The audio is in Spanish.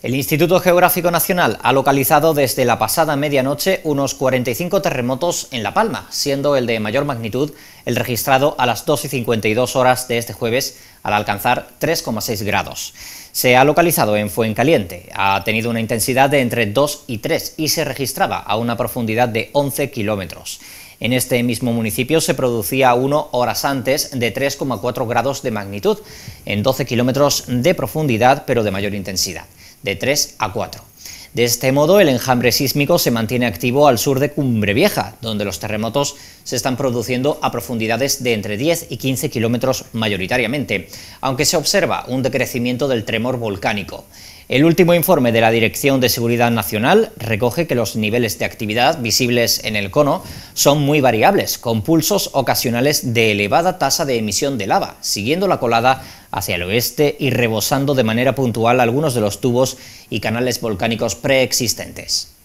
El Instituto Geográfico Nacional ha localizado desde la pasada medianoche unos 45 terremotos en La Palma, siendo el de mayor magnitud el registrado a las 2 y 52 horas de este jueves al alcanzar 3,6 grados. Se ha localizado en Fuencaliente, ha tenido una intensidad de entre 2 y 3 y se registraba a una profundidad de 11 kilómetros. En este mismo municipio se producía uno horas antes de 3,4 grados de magnitud, en 12 kilómetros de profundidad pero de mayor intensidad de 3 a 4. De este modo, el enjambre sísmico se mantiene activo al sur de Cumbre Vieja, donde los terremotos se están produciendo a profundidades de entre 10 y 15 kilómetros mayoritariamente, aunque se observa un decrecimiento del tremor volcánico. El último informe de la Dirección de Seguridad Nacional recoge que los niveles de actividad visibles en el cono son muy variables, con pulsos ocasionales de elevada tasa de emisión de lava, siguiendo la colada hacia el oeste y rebosando de manera puntual algunos de los tubos y canales volcánicos preexistentes.